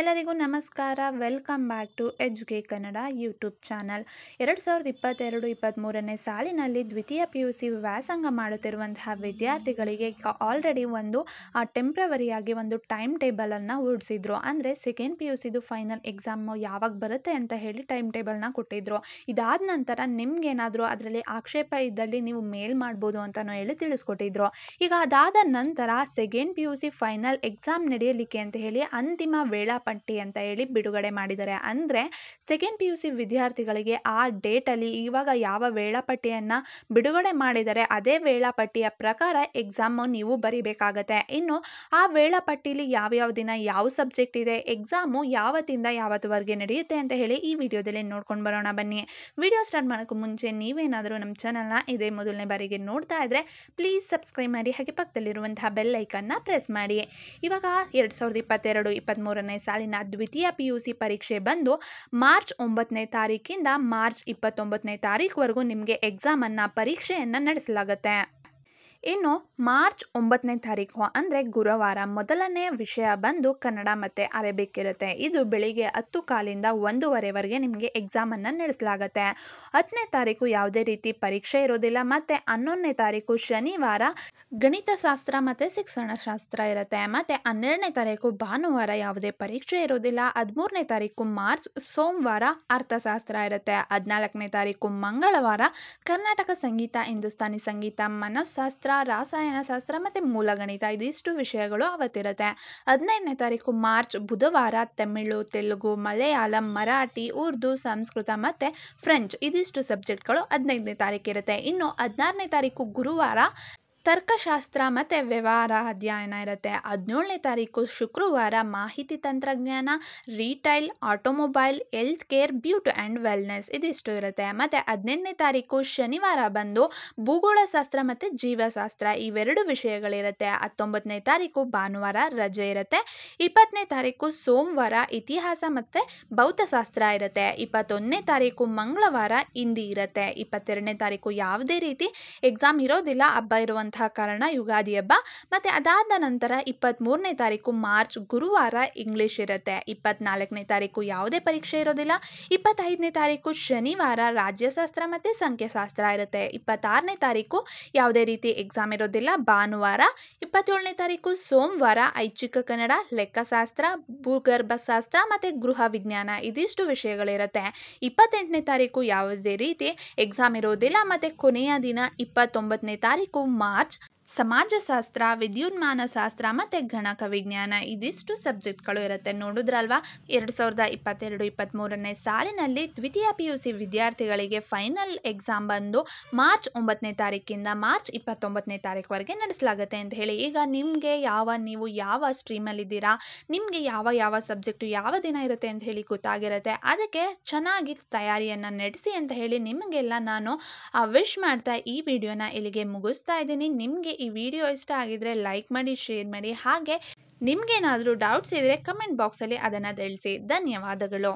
ಎಲ್ಲರಿಗೂ ನಮಸ್ಕಾರ welcome back to ಎಜುಕೆ ಕನ್ನಡ ಯೂಟ್ಯೂಬ್ ಚಾನಲ್ ಎರಡು ಸಾವಿರದ ಇಪ್ಪತ್ತೆರಡು ಇಪ್ಪತ್ತ್ಮೂರನೇ ಸಾಲಿನಲ್ಲಿ ದ್ವಿತೀಯ ಪಿ ಯು ಸಿ ವ್ಯಾಸಂಗ ಮಾಡುತ್ತಿರುವಂತಹ ವಿದ್ಯಾರ್ಥಿಗಳಿಗೆ ಆಲ್ರೆಡಿ ಒಂದು ಟೆಂಪ್ರವರಿಯಾಗಿ ಒಂದು ಟೈಮ್ ಟೇಬಲನ್ನು ಹೊರಡಿಸಿದ್ರು ಅಂದರೆ ಸೆಕೆಂಡ್ ಪಿ ಯು ಸಿದು ಫೈನಲ್ ಎಕ್ಸಾಮ್ ಯಾವಾಗ ಬರುತ್ತೆ ಅಂತ ಹೇಳಿ ಟೈಮ್ ಟೇಬಲ್ನ ಕೊಟ್ಟಿದ್ರು ಇದಾದ ನಂತರ ನಿಮಗೇನಾದರೂ ಅದರಲ್ಲಿ ಆಕ್ಷೇಪ ಇದ್ದಲ್ಲಿ ನೀವು ಮೇಲ್ ಮಾಡ್ಬೋದು ಅಂತಲೂ ಹೇಳಿ ತಿಳಿಸ್ಕೊಟ್ಟಿದ್ರು ಈಗ ಅದಾದ ನಂತರ second P U C final exam ನಡೆಯಲಿಕ್ಕೆ ಅಂತ ಹೇಳಿ ಅಂತಿಮ ವೇಳಾ ವೇಳಾಪಟ್ಟಿ ಅಂತ ಹೇಳಿ ಬಿಡುಗಡೆ ಮಾಡಿದ್ದಾರೆ ಅಂದರೆ ಸೆಕೆಂಡ್ ಪಿ ಯು ಸಿ ವಿದ್ಯಾರ್ಥಿಗಳಿಗೆ ಆ ಡೇಟಲ್ಲಿ ಇವಾಗ ಯಾವ ವೇಳಾಪಟ್ಟಿಯನ್ನು ಬಿಡುಗಡೆ ಮಾಡಿದರೆ ಅದೇ ವೇಳಾಪಟ್ಟಿಯ ಪ್ರಕಾರ ಎಕ್ಸಾಮು ನೀವು ಬರೀಬೇಕಾಗತ್ತೆ ಇನ್ನು ಆ ವೇಳಾಪಟ್ಟಿಲಿ ಯಾವ್ಯಾವ ದಿನ ಯಾವ ಸಬ್ಜೆಕ್ಟ್ ಇದೆ ಎಕ್ಸಾಮು ಯಾವತ್ತಿಂದ ಯಾವತ್ತುವರೆಗೆ ನಡೆಯುತ್ತೆ ಅಂತ ಹೇಳಿ ಈ ವಿಡಿಯೋದಲ್ಲಿ ನೋಡ್ಕೊಂಡು ಬರೋಣ ಬನ್ನಿ ವಿಡಿಯೋ ಸ್ಟಾರ್ಟ್ ಮಾಡೋಕ್ಕೂ ಮುಂಚೆ ನೀವೇನಾದರೂ ನಮ್ಮ ಚಾನಲ್ನ ಇದೇ ಮೊದಲನೇ ಬಾರಿಗೆ ನೋಡ್ತಾ ಇದ್ದರೆ ಪ್ಲೀಸ್ ಸಬ್ಸ್ಕ್ರೈಬ್ ಮಾಡಿ ಹಾಗೆ ಪಕ್ಕದಲ್ಲಿರುವಂತಹ ಬೆಲ್ ಐಕನ್ನ ಪ್ರೆಸ್ ಮಾಡಿ ಇವಾಗ ಎರಡು ಸಾವಿರದ ಇಪ್ಪತ್ತೆರಡು ಇಪ್ಪತ್ತ್ ಮೂರನೇ ಸಾಲಿನ ದ್ವಿತೀಯ ಸಿ ಪರೀಕ್ಷೆ ಬಂದು ಮಾರ್ಚ್ ಒಂಬತ್ತನೇ ತಾರೀಕಿಂದ ಮಾರ್ಚ್ ಇಪ್ಪತ್ತೊಂಬತ್ತನೇ ತಾರೀಕುವರೆಗೂ ನಿಮಗೆ ಎಕ್ಸಾಮನ್ನು ಪರೀಕ್ಷೆಯನ್ನು ನಡೆಸಲಾಗುತ್ತೆ ಇನ್ನು ಮಾರ್ಚ್ ಒಂಬತ್ತನೇ ತಾರೀಕು ಅಂದರೆ ಗುರುವಾರ ಮೊದಲನೇ ವಿಷಯ ಬಂದು ಕನ್ನಡ ಮತ್ತು ಅರೇಬಿಕ್ ಇರುತ್ತೆ ಇದು ಬೆಳಿಗ್ಗೆ ಹತ್ತು ಕಾಲಿಂದ ಒಂದೂವರೆವರೆಗೆ ನಿಮಗೆ ಎಕ್ಸಾಮನ್ನು ನಡೆಸಲಾಗುತ್ತೆ ಹತ್ತನೇ ತಾರೀಕು ಯಾವುದೇ ರೀತಿ ಪರೀಕ್ಷೆ ಇರೋದಿಲ್ಲ ಮತ್ತು ಹನ್ನೊಂದನೇ ತಾರೀಕು ಶನಿವಾರ ಗಣಿತಶಾಸ್ತ್ರ ಮತ್ತು ಶಿಕ್ಷಣಶಾಸ್ತ್ರ ಇರುತ್ತೆ ಮತ್ತು ಹನ್ನೆರಡನೇ ತಾರೀಕು ಭಾನುವಾರ ಯಾವುದೇ ಪರೀಕ್ಷೆ ಇರೋದಿಲ್ಲ ಹದಿಮೂರನೇ ತಾರೀಕು ಮಾರ್ಚ್ ಸೋಮವಾರ ಅರ್ಥಶಾಸ್ತ್ರ ಇರುತ್ತೆ ಹದಿನಾಲ್ಕನೇ ತಾರೀಕು ಮಂಗಳವಾರ ಕರ್ನಾಟಕ ಸಂಗೀತ ಹಿಂದೂಸ್ತಾನಿ ಸಂಗೀತ ಮನೋಶಾಸ್ತ್ರ ನಂತರ ರಾಸಾಯನಶಾಸ್ತ್ರ ಮತ್ತು ಮೂಲಗಣಿತ ಇದಿಷ್ಟು ವಿಷಯಗಳು ಅವತ್ತಿರುತ್ತೆ ಹದಿನೈದನೇ ತಾರೀಕು ಮಾರ್ಚ್ ಬುಧವಾರ ತಮಿಳು ತೆಲುಗು ಮಲಯಾಳಂ ಮರಾಠಿ ಉರ್ದು ಸಂಸ್ಕೃತ ಮತ್ತು ಫ್ರೆಂಚ್ ಇದಿಷ್ಟು ಸಬ್ಜೆಕ್ಟ್ಗಳು ಹದಿನೈದನೇ ತಾರೀಕು ಇರುತ್ತೆ ಇನ್ನು ಹದಿನಾರನೇ ತಾರೀಕು ಗುರುವಾರ ತರ್ಕಶಾಸ್ತ್ರ ಮತ್ತು ವ್ಯವಹಾರ ಅಧ್ಯಯನ ಇರುತ್ತೆ ಹದಿನೇಳನೇ ತಾರೀಕು ಶುಕ್ರವಾರ ಮಾಹಿತಿ ತಂತ್ರಜ್ಞಾನ retail automobile health care beauty and wellness ಇದಿಷ್ಟು ಇರುತ್ತೆ ಮತ್ತು ಹದಿನೆಂಟನೇ ತಾರೀಕು ಶನಿವಾರ ಬಂದು ಭೂಗೋಳಶಾಸ್ತ್ರ ಮತ್ತು ಜೀವಶಾಸ್ತ್ರ ಇವೆರಡು ವಿಷಯಗಳಿರುತ್ತೆ ಹತ್ತೊಂಬತ್ತನೇ ತಾರೀಕು ಭಾನುವಾರ ರಜೆ ಇರುತ್ತೆ ಇಪ್ಪತ್ತನೇ ತಾರೀಕು ಸೋಮವಾರ ಇತಿಹಾಸ ಮತ್ತು ಭೌತಶಾಸ್ತ್ರ ಇರುತ್ತೆ ಇಪ್ಪತ್ತೊಂದನೇ ತಾರೀಕು ಮಂಗಳವಾರ ಹಿಂದಿ ಇರುತ್ತೆ ಇಪ್ಪತ್ತೆರಡನೇ ತಾರೀಕು ಯಾವುದೇ ರೀತಿ ಎಕ್ಸಾಮ್ ಇರೋದಿಲ್ಲ ಹಬ್ಬ ಇರುವಂಥ ಇರುವಂತಹ ಕಾರಣ ಯುಗಾದಿ ಹಬ್ಬ ಮತ್ತು ಅದಾದ ನಂತರ ಇಪ್ಪತ್ತ್ಮೂರನೇ ತಾರೀಕು ಮಾರ್ಚ್ ಗುರುವಾರ ಇಂಗ್ಲೀಷ್ ಇರುತ್ತೆ ಇಪ್ಪತ್ನಾಲ್ಕನೇ ತಾರೀಕು ಯಾವುದೇ ಪರೀಕ್ಷೆ ಇರೋದಿಲ್ಲ ಇಪ್ಪತ್ತೈದನೇ ತಾರೀಕು ಶನಿವಾರ ರಾಜ್ಯಶಾಸ್ತ್ರ ಮತ್ತು ಸಂಖ್ಯಾಶಾಸ್ತ್ರ ಇರುತ್ತೆ ಇಪ್ಪತ್ತಾರನೇ ತಾರೀಕು ಯಾವುದೇ ರೀತಿ ಎಕ್ಸಾಮ್ ಇರೋದಿಲ್ಲ ಭಾನುವಾರ ಇಪ್ಪತ್ತೇಳನೇ ತಾರೀಕು ಸೋಮವಾರ ಐಚ್ಛಿಕ ಕನ್ನಡ ಲೆಕ್ಕಶಾಸ್ತ್ರ ಭೂಗರ್ಭಶಾಸ್ತ್ರ ಮತ್ತು ಗೃಹ ವಿಜ್ಞಾನ ಇದಿಷ್ಟು ವಿಷಯಗಳಿರುತ್ತೆ ಇಪ್ಪತ್ತೆಂಟನೇ ತಾರೀಕು ಯಾವುದೇ ರೀತಿ ಎಕ್ಸಾಮ್ ಇರೋದಿಲ್ಲ ಮತ್ತು ಕೊನೆಯ ದಿನ ಇಪ್ಪತ್ತೊಂಬತ್ತನೇ ತಾರೀಕು ಮಾರ್ಚ್ March ಸಮಾಜಶಾಸ್ತ್ರ ವಿದ್ಯುನ್ಮಾನ ಶಾಸ್ತ್ರ ಮತ್ತು ಗಣಕ ವಿಜ್ಞಾನ ಇದಿಷ್ಟು ಸಬ್ಜೆಕ್ಟ್ಗಳು ಇರುತ್ತೆ ನೋಡಿದ್ರಲ್ವಾ ಎರಡು ಸಾವಿರದ ಇಪ್ಪತ್ತೆರಡು ಇಪ್ಪತ್ತ್ಮೂರನೇ ಸಾಲಿನಲ್ಲಿ ದ್ವಿತೀಯ ಪಿ ಯು ಸಿ ವಿದ್ಯಾರ್ಥಿಗಳಿಗೆ ಫೈನಲ್ ಎಕ್ಸಾಮ್ ಬಂದು ಮಾರ್ಚ್ ಒಂಬತ್ತನೇ ತಾರೀಕಿಂದ ಮಾರ್ಚ್ ಇಪ್ಪತ್ತೊಂಬತ್ತನೇ ತಾರೀಕುವರೆಗೆ ನಡೆಸಲಾಗುತ್ತೆ ಅಂತ ಹೇಳಿ ಈಗ ನಿಮಗೆ ಯಾವ ನೀವು ಯಾವ ಸ್ಟ್ರೀಮಲ್ಲಿದ್ದೀರಾ ನಿಮಗೆ ಯಾವ ಯಾವ ಸಬ್ಜೆಕ್ಟು ಯಾವ ದಿನ ಇರುತ್ತೆ ಅಂತ ಹೇಳಿ ಗೊತ್ತಾಗಿರುತ್ತೆ ಅದಕ್ಕೆ ಚೆನ್ನಾಗಿ ತಯಾರಿಯನ್ನು ನಡೆಸಿ ಅಂತ ಹೇಳಿ ನಿಮಗೆಲ್ಲ ನಾನು ವಿಶ್ ಮಾಡ್ತಾ ಈ ವಿಡಿಯೋನ ಇಲ್ಲಿಗೆ ಮುಗಿಸ್ತಾ ಇದ್ದೀನಿ ನಿಮಗೆ ಈ ವಿಡಿಯೋ ಇಷ್ಟ ಆಗಿದ್ರೆ ಲೈಕ್ ಮಾಡಿ ಶೇರ್ ಮಾಡಿ ಹಾಗೆ ನಿಮ್ಗೇನಾದರೂ ಡೌಟ್ಸ್ ಇದ್ರೆ ಕಮೆಂಟ್ ಬಾಕ್ಸಲ್ಲಿ ಅದನ್ನು ತಿಳಿಸಿ ಧನ್ಯವಾದಗಳು